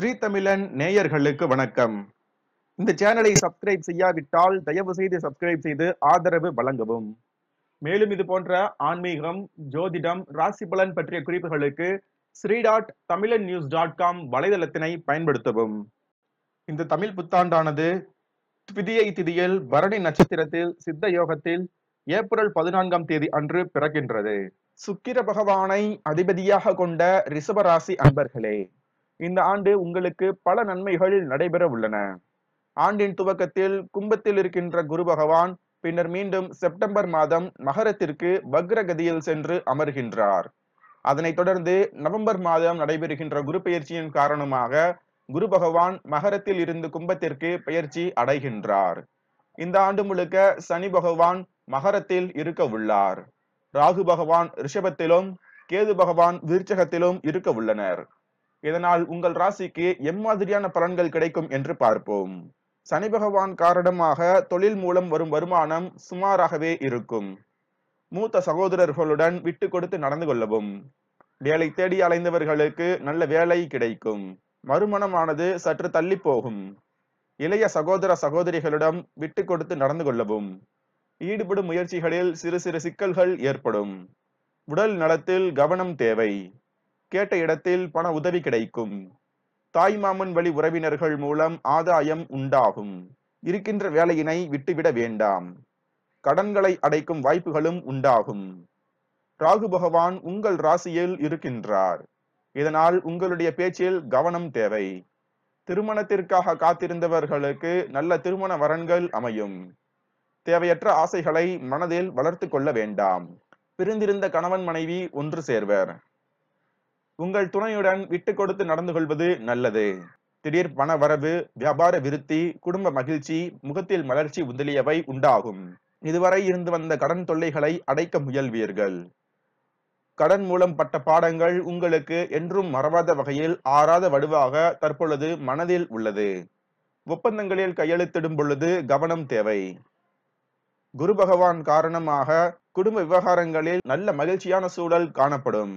ஸ்ரீ தமிழன் நேயர்களுக்கு வணக்கம் இந்த சேனலை சப்ஸ்கிரைப் செய்யாவிட்டால் தயவு செய்து சப்ஸ்கிரைப் செய்து ஆதரவு வழங்கவும் மேலும் இது போன்ற ஆன்மீகம் ஜோதிடம் ராசி பலன் பற்றிய குறிப்புகளுக்கு Sri dot Tamilan news dot com வலைதளத்தினை பயன்படுத்தவும் இந்த தமிழ் புத்தாண்டானது திதியை திதியில் பரணி நட்சத்திரத்தில் சித்த யோகத்தில் ஏப்ரல் பதினான்காம் தேதி அன்று பிறக்கின்றது சுக்கிர பகவானை அதிபதியாக கொண்ட ரிஷபராசி அன்பர்களே இந்த ஆண்டு உங்களுக்கு பல நன்மைகள் நடைபெற உள்ளன ஆண்டின் துவக்கத்தில் கும்பத்தில் இருக்கின்ற குரு பகவான் பின்னர் மீண்டும் செப்டம்பர் மாதம் மகரத்திற்கு வக்ரகதியில் சென்று அமர்கின்றார் அதனைத் தொடர்ந்து நவம்பர் மாதம் நடைபெறுகின்ற குரு பயிற்சியின் காரணமாக குரு பகவான் மகரத்தில் இருந்து கும்பத்திற்கு பயிற்சி அடைகின்றார் இந்த ஆண்டு முழுக்க சனி பகவான் மகரத்தில் இருக்க உள்ளார் ராகு பகவான் ரிஷபத்திலும் கேது பகவான் விருச்சகத்திலும் இருக்க உள்ளனர் இதனால் உங்கள் ராசிக்கு எம்மாதிரியான பலன்கள் கிடைக்கும் என்று பார்ப்போம் சனி பகவான் காரணமாக தொழில் மூலம் வரும் வருமானம் சுமாராகவே இருக்கும் மூத்த சகோதரர்களுடன் விட்டு கொடுத்து நடந்து கொள்ளவும் வேலை தேடி அலைந்தவர்களுக்கு நல்ல வேலை கிடைக்கும் மறுமணமானது சற்று தள்ளி போகும் இளைய சகோதர சகோதரிகளிடம் விட்டு கொடுத்து நடந்து கொள்ளவும் ஈடுபடும் முயற்சிகளில் சிறு சிறு சிக்கல்கள் ஏற்படும் உடல் நலத்தில் கவனம் தேவை கேட்ட இடத்தில் பண உதவி கிடைக்கும் தாய்மாமன் வழி உறவினர்கள் மூலம் ஆதாயம் உண்டாகும் இருக்கின்ற வேலையினை விட்டுவிட வேண்டாம் கடன்களை அடைக்கும் வாய்ப்புகளும் உண்டாகும் ராகு பகவான் உங்கள் ராசியில் இருக்கின்றார் இதனால் உங்களுடைய பேச்சில் கவனம் தேவை திருமணத்திற்காக காத்திருந்தவர்களுக்கு நல்ல திருமண வரன்கள் அமையும் தேவையற்ற ஆசைகளை மனதில் வளர்த்து கொள்ள வேண்டாம் பிரிந்திருந்த கணவன் மனைவி ஒன்று சேர்வர் உங்கள் துணையுடன் விட்டு கொடுத்து நடந்து கொள்வது நல்லது திடீர் பண வரவு வியாபார விருத்தி குடும்ப மகிழ்ச்சி முகத்தில் மலர்ச்சி முதலியவை உண்டாகும் இதுவரை இருந்து வந்த கடன் தொல்லைகளை அடைக்க முயல்வீர்கள் கடன் மூலம் பட்ட பாடங்கள் உங்களுக்கு என்றும் மறவாத வகையில் ஆறாத வடுவாக தற்பொழுது மனதில் உள்ளது ஒப்பந்தங்களில் கையெழுத்திடும் பொழுது கவனம் தேவை குரு பகவான் காரணமாக குடும்ப விவகாரங்களில் நல்ல மகிழ்ச்சியான சூழல் காணப்படும்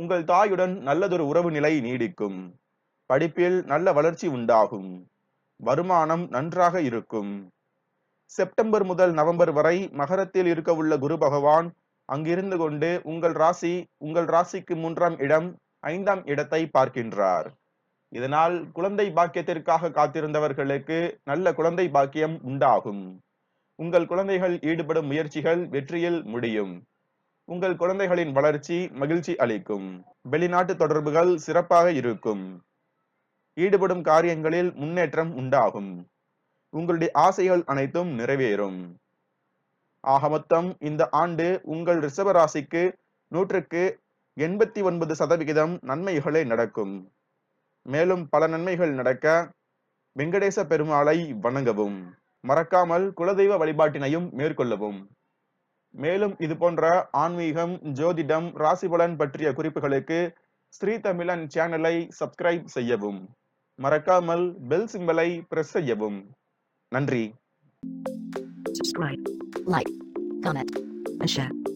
உங்கள் தாயுடன் நல்லதொரு உறவு நிலை நீடிக்கும் படிப்பில் நல்ல வளர்ச்சி உண்டாகும் வருமானம் நன்றாக இருக்கும் செப்டம்பர் முதல் நவம்பர் வரை மகரத்தில் இருக்க உள்ள குரு பகவான் அங்கிருந்து கொண்டு உங்கள் ராசி உங்கள் ராசிக்கு மூன்றாம் இடம் ஐந்தாம் இடத்தை பார்க்கின்றார் இதனால் குழந்தை பாக்கியத்திற்காக காத்திருந்தவர்களுக்கு நல்ல குழந்தை பாக்கியம் உண்டாகும் உங்கள் குழந்தைகள் ஈடுபடும் முயற்சிகள் வெற்றியில் முடியும் உங்கள் குழந்தைகளின் வளர்ச்சி மகிழ்ச்சி அளிக்கும் வெளிநாட்டு தொடர்புகள் சிறப்பாக இருக்கும் ஈடுபடும் காரியங்களில் முன்னேற்றம் உண்டாகும் உங்களுடைய ஆசைகள் அனைத்தும் நிறைவேறும் ஆக மொத்தம் இந்த ஆண்டு உங்கள் ரிஷபராசிக்கு நூற்றுக்கு எண்பத்தி ஒன்பது சதவிகிதம் நன்மைகளே நடக்கும் மேலும் பல நன்மைகள் நடக்க வெங்கடேச பெருமாளை வணங்கவும் மறக்காமல் குலதெய்வ வழிபாட்டினையும் மேற்கொள்ளவும் மேலும் இது போன்ற ஆன்மீகம் ஜோதிடம் ராசிபலன் பற்றிய குறிப்புகளுக்கு ஸ்ரீ தமிழன் சேனலை சப்ஸ்கிரைப் செய்யவும் மறக்காமல் பெல் சிம்பலை பிரஸ் செய்யவும் நன்றி Subscribe, like, comment, and share.